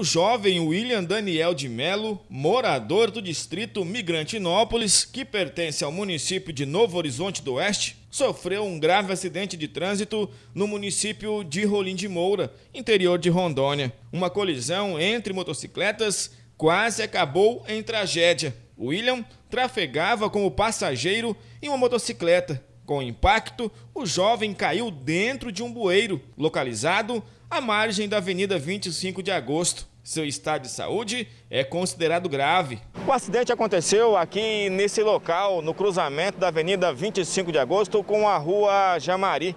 O jovem William Daniel de Melo, morador do distrito Migrantinópolis, que pertence ao município de Novo Horizonte do Oeste, sofreu um grave acidente de trânsito no município de Rolim de Moura, interior de Rondônia. Uma colisão entre motocicletas quase acabou em tragédia. William trafegava como passageiro em uma motocicleta com o impacto, o jovem caiu dentro de um bueiro, localizado à margem da Avenida 25 de Agosto. Seu estado de saúde é considerado grave. O acidente aconteceu aqui nesse local, no cruzamento da Avenida 25 de Agosto com a Rua Jamari.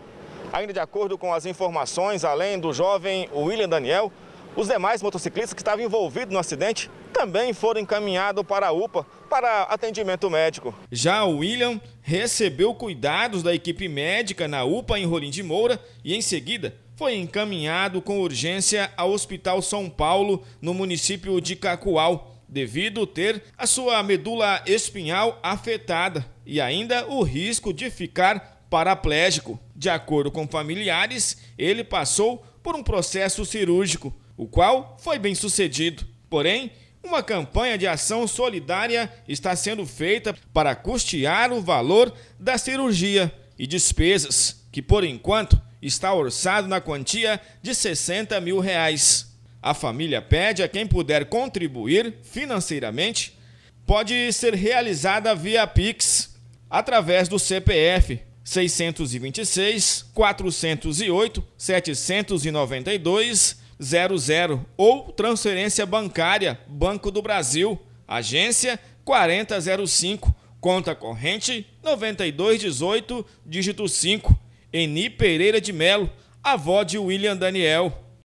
Ainda de acordo com as informações, além do jovem William Daniel, os demais motociclistas que estavam envolvidos no acidente também foram encaminhados para a UPA para atendimento médico. Já o William recebeu cuidados da equipe médica na UPA em Rolim de Moura e em seguida foi encaminhado com urgência ao Hospital São Paulo, no município de Cacoal, devido ter a sua medula espinhal afetada e ainda o risco de ficar paraplégico. De acordo com familiares, ele passou por um processo cirúrgico o qual foi bem sucedido. Porém, uma campanha de ação solidária está sendo feita para custear o valor da cirurgia e despesas, que por enquanto está orçado na quantia de 60 mil reais. A família pede a quem puder contribuir financeiramente, pode ser realizada via Pix, através do CPF 626 408 792 00 ou transferência bancária Banco do Brasil, agência 4005, conta corrente 9218, dígito 5, Eni Pereira de Melo, avó de William Daniel.